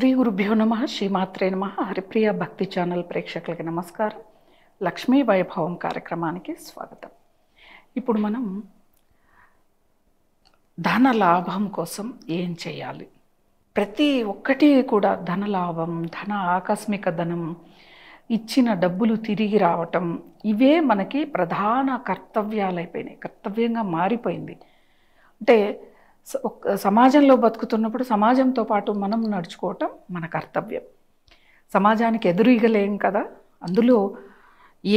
శ్రీ గురుభ్యో నమ శ్రీమాత్రే నమ హరిప్రియ భక్తి ఛానల్ ప్రేక్షకులకి నమస్కారం లక్ష్మీ వైభవం కార్యక్రమానికి స్వాగతం ఇప్పుడు మనం ధన లాభం కోసం ఏం చేయాలి ప్రతి ఒక్కటి కూడా ధన లాభం ధన ఆకస్మిక ధనం ఇచ్చిన డబ్బులు తిరిగి రావటం ఇవే మనకి ప్రధాన కర్తవ్యాలైపోయినాయి కర్తవ్యంగా మారిపోయింది అంటే సమాజంలో బతుకుతున్నప్పుడు సమాజంతో పాటు మనం నడుచుకోవటం మన కర్తవ్యం సమాజానికి ఎదురీగలేం కదా అందులో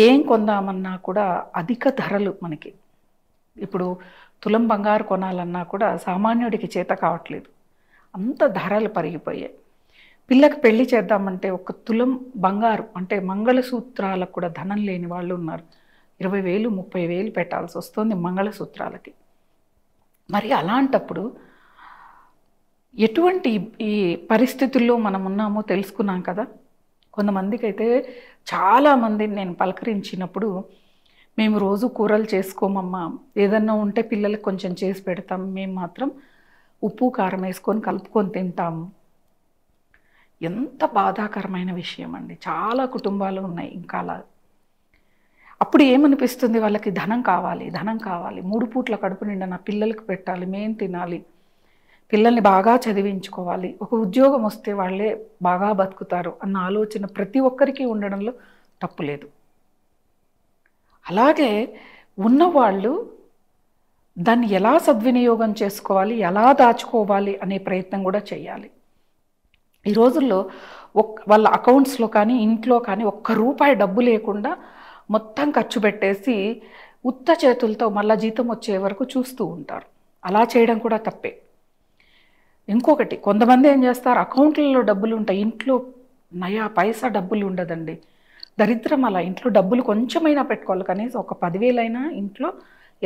ఏం కొందామన్నా కూడా అధిక ధరలు మనకి ఇప్పుడు తులం బంగారు కొనాలన్నా కూడా సామాన్యుడికి చేత కావట్లేదు అంత ధరలు పరిగిపోయాయి పిల్లకి పెళ్లి చేద్దామంటే ఒక తులం బంగారు అంటే మంగళసూత్రాలకు కూడా ధనం లేని వాళ్ళు ఉన్నారు ఇరవై వేలు ముప్పై వేలు పెట్టాల్సి వస్తుంది మంగళసూత్రాలకి మరి అలాంటప్పుడు ఎటువంటి ఈ పరిస్థితుల్లో మనం ఉన్నామో తెలుసుకున్నాం కదా కొంతమందికి అయితే చాలామందిని నేను పలకరించినప్పుడు మేము రోజు కూరలు చేసుకోమమ్మా ఏదన్నా ఉంటే పిల్లలకు కొంచెం చేసి పెడతాం మేము మాత్రం ఉప్పు కారం వేసుకొని కలుపుకొని తింటాము ఎంత బాధాకరమైన విషయం అండి చాలా కుటుంబాలు ఉన్నాయి ఇంకా అలా అప్పుడు ఏమనిపిస్తుంది వాళ్ళకి ధనం కావాలి ధనం కావాలి మూడు పూట్ల కడుపు నిండా నా పిల్లలకు పెట్టాలి మేం తినాలి పిల్లల్ని బాగా చదివించుకోవాలి ఒక ఉద్యోగం వస్తే వాళ్ళే బాగా బతుకుతారు అన్న ఆలోచన ప్రతి ఒక్కరికి ఉండడంలో తప్పు లేదు అలాగే ఉన్నవాళ్ళు దాన్ని ఎలా సద్వినియోగం చేసుకోవాలి ఎలా దాచుకోవాలి అనే ప్రయత్నం కూడా చేయాలి ఈ రోజుల్లో ఒక్ వాళ్ళ అకౌంట్స్లో కానీ ఇంట్లో కానీ ఒక్క రూపాయి డబ్బు లేకుండా మొత్తం ఖర్చు పెట్టేసి ఉత్త చేతులతో మళ్ళా జీతం వచ్చే వరకు చూస్తూ ఉంటారు అలా చేయడం కూడా తప్పే ఇంకొకటి కొంతమంది ఏం చేస్తారు అకౌంట్లలో డబ్బులు ఉంటాయి ఇంట్లో నయా పైసా డబ్బులు ఉండదండి దరిద్రం అలా ఇంట్లో డబ్బులు కొంచెమైనా పెట్టుకోవాలి కనీసం ఒక పదివేలైనా ఇంట్లో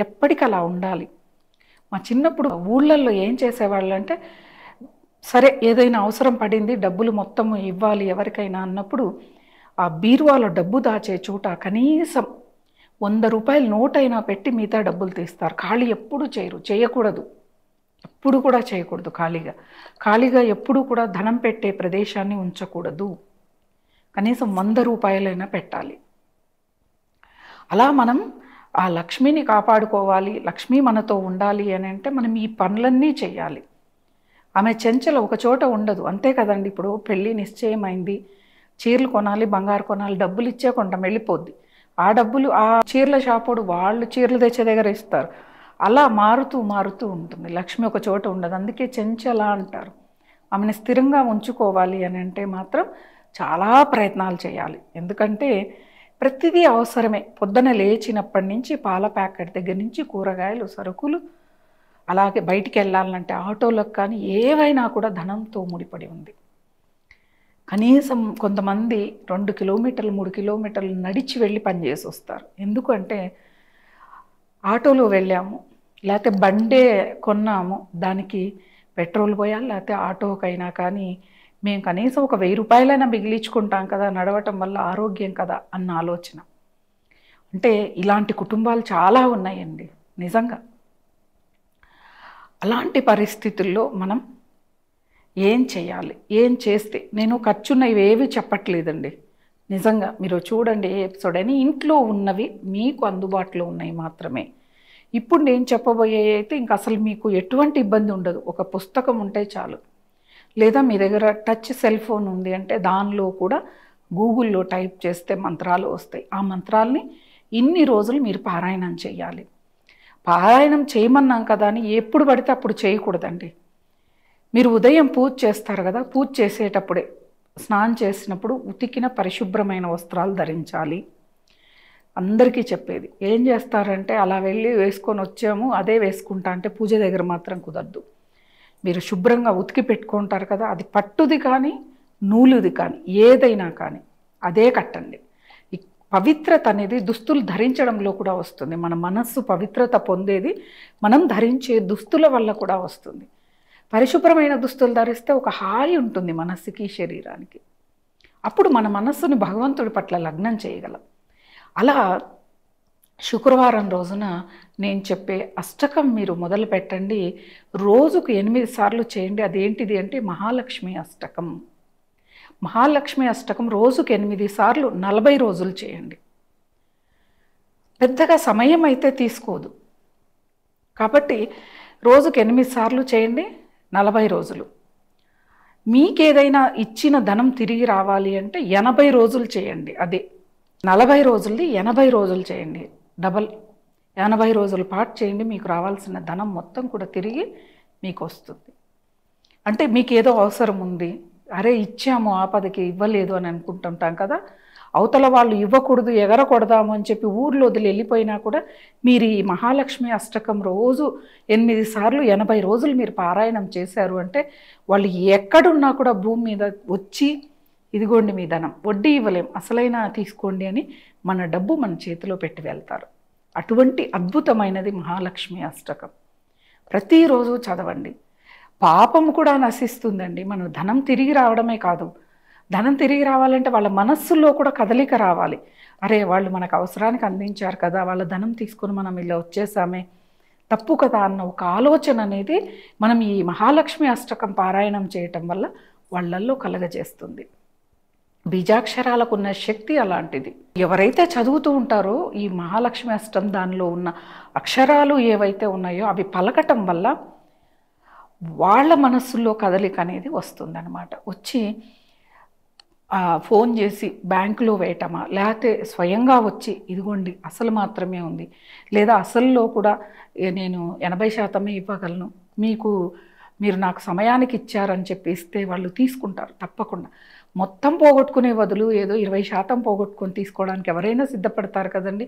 ఎప్పటికలా ఉండాలి మా చిన్నప్పుడు ఊళ్ళల్లో ఏం చేసేవాళ్ళు అంటే సరే ఏదైనా అవసరం పడింది డబ్బులు మొత్తం ఇవ్వాలి ఎవరికైనా అన్నప్పుడు ఆ బీరువాలో డబ్బు దాచే చోట కనీసం వంద రూపాయలు నోటైనా పెట్టి మిగతా డబ్బులు తీస్తారు ఖాళీ ఎప్పుడు చేయరు చేయకూడదు ఎప్పుడు కూడా చేయకూడదు ఖాళీగా ఖాళీగా ఎప్పుడు కూడా ధనం పెట్టే ప్రదేశాన్ని ఉంచకూడదు కనీసం వంద రూపాయలైనా పెట్టాలి అలా మనం ఆ లక్ష్మిని కాపాడుకోవాలి లక్ష్మి మనతో ఉండాలి అని అంటే మనం ఈ పనులన్నీ చేయాలి ఆమె చెంచలు ఒక చోట ఉండదు అంతే కదండి ఇప్పుడు పెళ్ళి నిశ్చయమైంది చీరలు కొనాలి బంగారు కొనాలి డబ్బులు ఇచ్చే కొంటాం వెళ్ళిపోద్ది ఆ డబ్బులు ఆ చీరల షాపోడు వాళ్ళు చీరలు తెచ్చే దగ్గర ఇస్తారు అలా మారుతూ మారుతూ ఉంటుంది లక్ష్మి ఒక చోట ఉండదు అందుకే చెంచల అంటారు ఆమెను స్థిరంగా ఉంచుకోవాలి అని అంటే మాత్రం చాలా ప్రయత్నాలు చేయాలి ఎందుకంటే ప్రతిదీ అవసరమే పొద్దున లేచినప్పటి నుంచి పాల ప్యాకెట్ దగ్గర నుంచి కూరగాయలు సరుకులు అలాగే బయటికి వెళ్ళాలంటే ఆటోలకు కానీ ఏవైనా కూడా ధనంతో ముడిపడి ఉంది కనీసం కొంతమంది రెండు కిలోమీటర్లు మూడు కిలోమీటర్లు నడిచి వెళ్ళి పనిచేసి వస్తారు ఎందుకంటే ఆటోలో వెళ్ళాము లేకపోతే బండే కొన్నాము దానికి పెట్రోల్ పోయాలి లేకపోతే ఆటోకైనా కానీ మేము కనీసం ఒక వెయ్యి రూపాయలైనా మిగిలించుకుంటాం కదా నడవటం వల్ల ఆరోగ్యం కదా అన్న ఆలోచన అంటే ఇలాంటి కుటుంబాలు చాలా ఉన్నాయండి నిజంగా అలాంటి పరిస్థితుల్లో మనం ఏం చేయాలి ఏం చేస్తే నేను ఖర్చున్నవి ఏవి చెప్పట్లేదండి నిజంగా మీరు చూడండి ఏ ఎపిసోడ్ అని ఇంట్లో ఉన్నవి మీకు అందుబాటులో ఉన్నాయి మాత్రమే ఇప్పుడు నేను చెప్పబోయే అయితే ఇంక అసలు మీకు ఎటువంటి ఇబ్బంది ఉండదు ఒక పుస్తకం ఉంటే చాలు లేదా మీ దగ్గర టచ్ సెల్ ఫోన్ ఉంది అంటే దానిలో కూడా గూగుల్లో టైప్ చేస్తే మంత్రాలు వస్తాయి ఆ మంత్రాల్ని ఇన్ని రోజులు మీరు పారాయణం చేయాలి పారాయణం చేయమన్నాం కదా అని ఎప్పుడు పడితే అప్పుడు చేయకూడదండి మీరు ఉదయం పూజ చేస్తారు కదా పూజ చేసేటప్పుడే స్నానం చేసినప్పుడు ఉతికిన పరిశుభ్రమైన వస్త్రాలు ధరించాలి అందరికీ చెప్పేది ఏం చేస్తారంటే అలా వెళ్ళి వేసుకొని వచ్చాము అదే వేసుకుంటా అంటే పూజ దగ్గర మాత్రం కుదరదు మీరు శుభ్రంగా ఉతికి పెట్టుకుంటారు కదా అది పట్టుది కానీ నూలుది కానీ ఏదైనా కానీ అదే కట్టండి పవిత్రత అనేది దుస్తులు ధరించడంలో కూడా వస్తుంది మన మనస్సు పవిత్రత పొందేది మనం ధరించే దుస్తుల వల్ల కూడా వస్తుంది పరిశుభ్రమైన దుస్తులు ధరిస్తే ఒక హాయి ఉంటుంది మనస్సుకి శరీరానికి అప్పుడు మన మనస్సును భగవంతుడి పట్ల లగ్నం చేయగలం అలా శుక్రవారం రోజున నేను చెప్పే అష్టకం మీరు మొదలు పెట్టండి రోజుకు ఎనిమిది సార్లు చేయండి అదేంటిది అంటే మహాలక్ష్మి అష్టకం మహాలక్ష్మి అష్టకం రోజుకు ఎనిమిది సార్లు నలభై రోజులు చేయండి పెద్దగా సమయం అయితే తీసుకోదు కాబట్టి రోజుకు ఎనిమిది సార్లు చేయండి నలభై రోజులు మీకేదైనా ఇచ్చిన ధనం తిరిగి రావాలి అంటే ఎనభై రోజులు చేయండి అదే నలభై రోజులది ఎనభై రోజులు చేయండి డబల్ ఎనభై రోజుల పాటు చేయండి మీకు రావాల్సిన ధనం మొత్తం కూడా తిరిగి మీకు వస్తుంది అంటే మీకు ఏదో అవసరం ఉంది అరే ఇచ్చాము ఆపదకి ఇవ్వలేదు అని అనుకుంటుంటాం కదా అవతల వాళ్ళు ఇవ్వకూడదు ఎగరకూడదాము అని చెప్పి ఊర్లో వదిలి వెళ్ళిపోయినా కూడా మీరు ఈ మహాలక్ష్మి అష్టకం రోజు ఎనిమిది సార్లు ఎనభై రోజులు మీరు పారాయణం చేశారు అంటే వాళ్ళు ఎక్కడున్నా కూడా భూమి మీద వచ్చి ఇదిగోండి మీ ధనం వడ్డీ ఇవ్వలేం అసలైన తీసుకోండి అని మన డబ్బు మన చేతిలో పెట్టి వెళ్తారు అటువంటి అద్భుతమైనది మహాలక్ష్మి అష్టకం ప్రతిరోజు చదవండి పాపం కూడా నశిస్తుందండి మనం ధనం తిరిగి రావడమే కాదు ధనం తిరిగి రావాలంటే వాళ్ళ మనస్సులో కూడా కదలిక రావాలి అరే వాళ్ళు మనకు అవసరానికి అందించారు కదా వాళ్ళ ధనం తీసుకుని మనం ఇలా వచ్చేసామే తప్పు కదా అన్న ఒక ఆలోచన అనేది మనం ఈ మహాలక్ష్మి అష్టకం పారాయణం చేయటం వల్ల వాళ్ళల్లో కలగజేస్తుంది బీజాక్షరాలకున్న శక్తి అలాంటిది ఎవరైతే చదువుతూ ఉంటారో ఈ మహాలక్ష్మి అష్టం దానిలో ఉన్న అక్షరాలు ఏవైతే ఉన్నాయో అవి పలకటం వల్ల వాళ్ళ మనస్సులో కదలిక అనేది వస్తుందన్నమాట వచ్చి ఫోన్ చేసి బ్యాంకులో వేయటమా లేకపోతే స్వయంగా వచ్చి ఇదిగోండి అసలు మాత్రమే ఉంది లేదా అసలులో కూడా నేను ఎనభై శాతమే ఇవ్వగలను మీకు మీరు నాకు సమయానికి ఇచ్చారని చెప్పి ఇస్తే వాళ్ళు తీసుకుంటారు తప్పకుండా మొత్తం పోగొట్టుకునే బదులు ఏదో ఇరవై శాతం పోగొట్టుకొని తీసుకోవడానికి ఎవరైనా సిద్ధపడతారు కదండి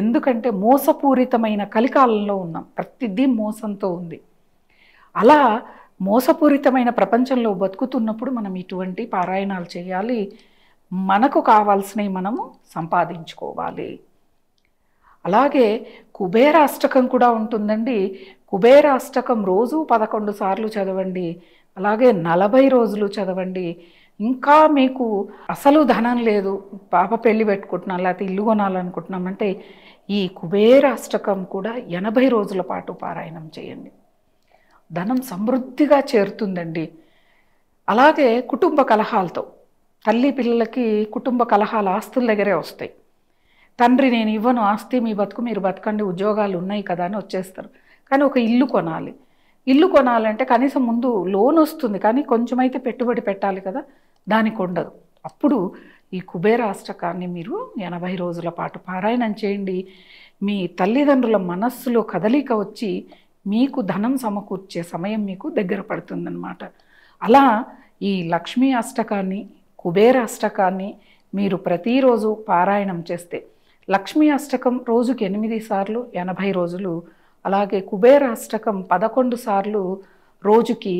ఎందుకంటే మోసపూరితమైన కలికాలంలో ఉన్నాం ప్రతిదీ మోసంతో ఉంది అలా మోసపూరితమైన ప్రపంచంలో బతుకుతున్నప్పుడు మనం ఇటువంటి పారాయణాలు చేయాలి మనకు కావాల్సినవి మనము సంపాదించుకోవాలి అలాగే కుబేరాష్టకం కూడా ఉంటుందండి కుబేరాష్టకం రోజు పదకొండు సార్లు చదవండి అలాగే నలభై రోజులు చదవండి ఇంకా మీకు అసలు ధనం లేదు పాప పెళ్ళి పెట్టుకుంటున్నాం లేకపోతే ఇల్లు కొనాలనుకుంటున్నాం అంటే ఈ కుబేరాష్టకం కూడా ఎనభై రోజుల పాటు పారాయణం చేయండి ధనం సమృద్ధిగా చేరుతుందండి అలాగే కుటుంబ కలహాలతో తల్లి పిల్లలకి కుటుంబ కలహాలు ఆస్తుల దగ్గరే వస్తాయి తండ్రి నేను ఇవ్వను ఆస్తి మీ బతుకు మీరు బతకండి ఉద్యోగాలు ఉన్నాయి కదా అని వచ్చేస్తారు కానీ ఒక ఇల్లు కొనాలి ఇల్లు కొనాలంటే కనీసం ముందు లోన్ వస్తుంది కానీ కొంచెమైతే పెట్టుబడి పెట్టాలి కదా దానికి ఉండదు అప్పుడు ఈ అష్టకాన్ని మీరు ఎనభై రోజుల పాటు పారాయణం చేయండి మీ తల్లిదండ్రుల మనస్సులో కదలిక వచ్చి మీకు ధనం సమకూర్చే సమయం మీకు దగ్గర పడుతుందన్నమాట అలా ఈ లక్ష్మీ అష్టకాన్ని కుబేర అష్టకాన్ని మీరు ప్రతిరోజు పారాయణం చేస్తే లక్ష్మీ అష్టకం రోజుకి ఎనిమిది సార్లు ఎనభై రోజులు అలాగే కుబేర అష్టకం పదకొండు సార్లు రోజుకి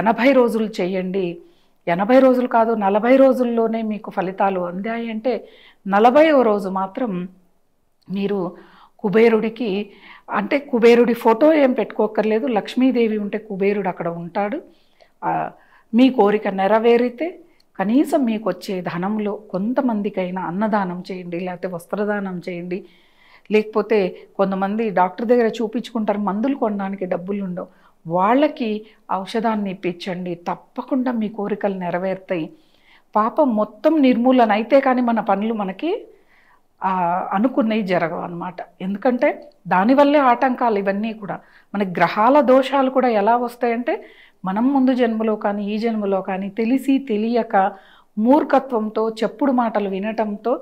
ఎనభై రోజులు చేయండి ఎనభై రోజులు కాదు నలభై రోజుల్లోనే మీకు ఫలితాలు అందాయంటే నలభైవ రోజు మాత్రం మీరు కుబేరుడికి అంటే కుబేరుడి ఫోటో ఏం పెట్టుకోకర్లేదు లక్ష్మీదేవి ఉంటే కుబేరుడు అక్కడ ఉంటాడు మీ కోరిక నెరవేరితే కనీసం మీకు వచ్చే ధనంలో కొంతమందికైనా అన్నదానం చేయండి లేకపోతే వస్త్రదానం చేయండి లేకపోతే కొంతమంది డాక్టర్ దగ్గర చూపించుకుంటారు మందులు కొనడానికి డబ్బులు ఉండవు వాళ్ళకి ఔషధాన్ని ఇప్పించండి తప్పకుండా మీ కోరికలు నెరవేరుతాయి పాపం మొత్తం నిర్మూలన అయితే కానీ మన పనులు మనకి అనుకున్నవి జరగవు అనమాట ఎందుకంటే దానివల్లే ఆటంకాలు ఇవన్నీ కూడా మన గ్రహాల దోషాలు కూడా ఎలా వస్తాయంటే మనం ముందు జన్మలో కానీ ఈ జన్మలో కానీ తెలిసి తెలియక మూర్ఖత్వంతో చెప్పుడు మాటలు వినటంతో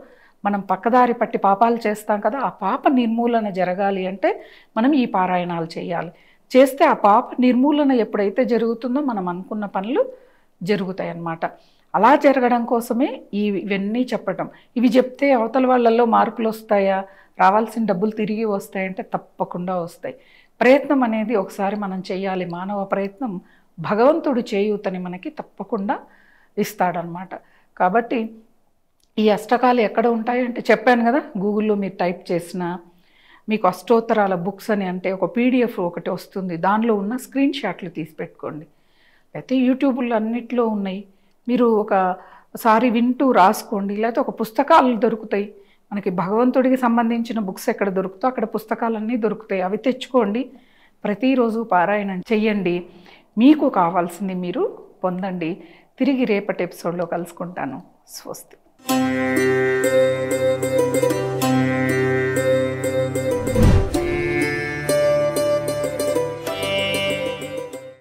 మనం పక్కదారి పట్టి పాపాలు చేస్తాం కదా ఆ పాప నిర్మూలన జరగాలి అంటే మనం ఈ పారాయణాలు చేయాలి చేస్తే ఆ పాప నిర్మూలన ఎప్పుడైతే జరుగుతుందో మనం అనుకున్న పనులు జరుగుతాయి అన్నమాట అలా జరగడం కోసమే ఇవన్నీ చెప్పటం ఇవి చెప్తే అవతల వాళ్ళల్లో మార్పులు వస్తాయా రావాల్సిన డబ్బులు తిరిగి వస్తాయంటే తప్పకుండా వస్తాయి ప్రయత్నం అనేది ఒకసారి మనం చేయాలి మానవ ప్రయత్నం భగవంతుడు చేయూతని మనకి తప్పకుండా ఇస్తాడనమాట కాబట్టి ఈ అష్టకాలు ఎక్కడ ఉంటాయంటే చెప్పాను కదా గూగుల్లో మీరు టైప్ చేసిన మీకు అష్టోత్తరాల బుక్స్ అని అంటే ఒక పీడిఎఫ్ ఒకటి వస్తుంది దానిలో ఉన్న స్క్రీన్ షాట్లు తీసి పెట్టుకోండి అయితే యూట్యూబ్లో అన్నిట్లో ఉన్నాయి మీరు ఒకసారి వింటూ రాసుకోండి లేకపోతే ఒక పుస్తకాలు దొరుకుతాయి మనకి భగవంతుడికి సంబంధించిన బుక్స్ ఎక్కడ దొరుకుతో అక్కడ పుస్తకాలన్నీ దొరుకుతాయి అవి తెచ్చుకోండి ప్రతిరోజు పారాయణం చెయ్యండి మీకు కావాల్సింది మీరు పొందండి తిరిగి రేపటి ఎపిసోడ్లో కలుసుకుంటాను స్వస్తి